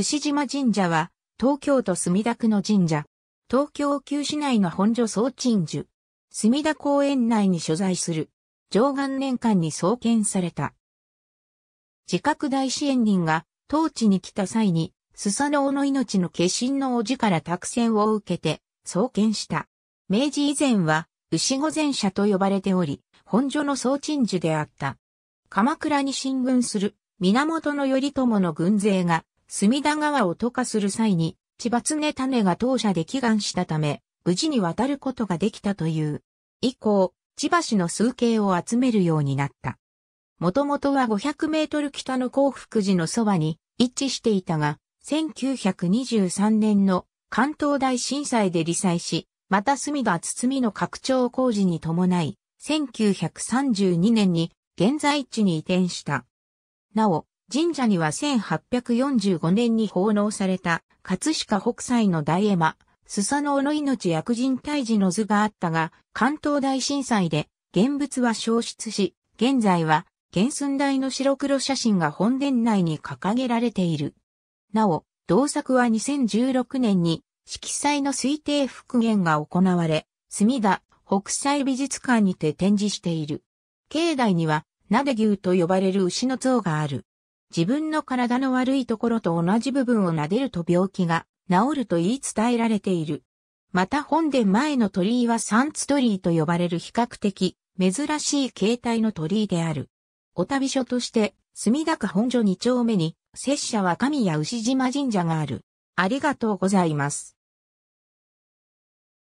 牛島神社は、東京都墨田区の神社。東京旧市内の本所総鎮守。墨田公園内に所在する。上岸年間に創建された。自覚大支援人が、当地に来た際に、スサノオの命の化身の叔父から託戦を受けて、創建した。明治以前は、牛御前社と呼ばれており、本所の総鎮守であった。鎌倉に進軍する、源頼朝の軍勢が、隅田川を渡河する際に、千葉常種が当社で祈願したため、無事に渡ることができたという。以降、千葉市の数形を集めるようになった。もともとは500メートル北の幸福寺のそばに位置していたが、1923年の関東大震災で理災し、また隅田堤の拡張工事に伴い、1932年に現在地に移転した。なお、神社には1845年に奉納された、葛飾北斎の大絵馬、スサノオの命薬人退治の図があったが、関東大震災で、現物は消失し、現在は、原寸大の白黒写真が本殿内に掲げられている。なお、同作は2016年に、色彩の推定復元が行われ、墨田北斎美術館にて展示している。境内には、なで牛と呼ばれる牛の像がある。自分の体の悪いところと同じ部分を撫でると病気が治ると言い伝えられている。また本殿前の鳥居はサンツ鳥居と呼ばれる比較的珍しい形態の鳥居である。お旅所として墨田区本所二丁目に拙者は神谷牛島神社がある。ありがとうございます。